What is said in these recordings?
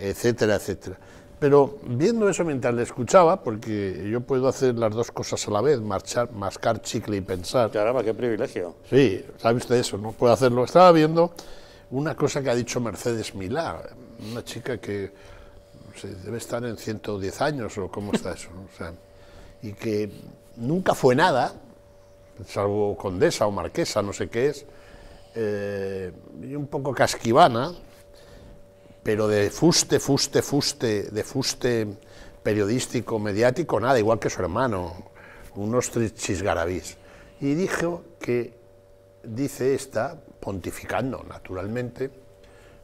etcétera, etcétera. Pero viendo eso mientras le escuchaba, porque yo puedo hacer las dos cosas a la vez, marchar, mascar chicle y pensar. Caramba, qué privilegio. Sí, sabe usted eso, no puedo hacerlo. Estaba viendo una cosa que ha dicho Mercedes Milá, una chica que debe estar en 110 años o cómo está eso, y que nunca fue nada, salvo condesa o marquesa, no sé qué es, eh, y un poco casquivana, pero de fuste, fuste, fuste, de fuste periodístico, mediático, nada, igual que su hermano, unos chisgarabís. Y dijo que, dice está pontificando naturalmente,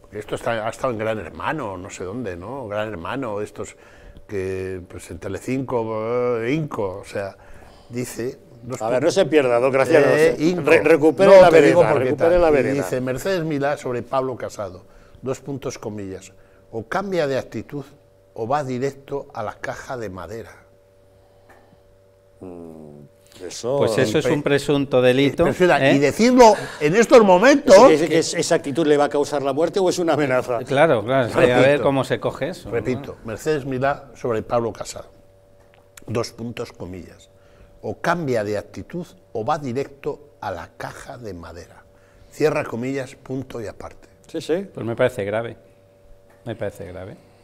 porque esto ha estado en Gran Hermano, no sé dónde, ¿no? Gran Hermano, estos que, pues en Telecinco, eh, Inco, o sea, dice... a ver, no se pierda, don eh, Graciano. Eh, la vereda, la vereda. Dice Mercedes Milá sobre Pablo Casado dos puntos comillas, o cambia de actitud o va directo a la caja de madera. Mm, eso, pues eso es un presunto delito. Eh, y ¿eh? decirlo en estos momentos. ¿Es, es, esa actitud le va a causar la muerte o es una amenaza? Claro, claro. Hay a ver cómo se coge eso. Repito, Mercedes Milá sobre Pablo Casado. Dos puntos comillas. O cambia de actitud o va directo a la caja de madera. Cierra comillas, punto y aparte. Sí, Pues me parece grave. Me parece grave.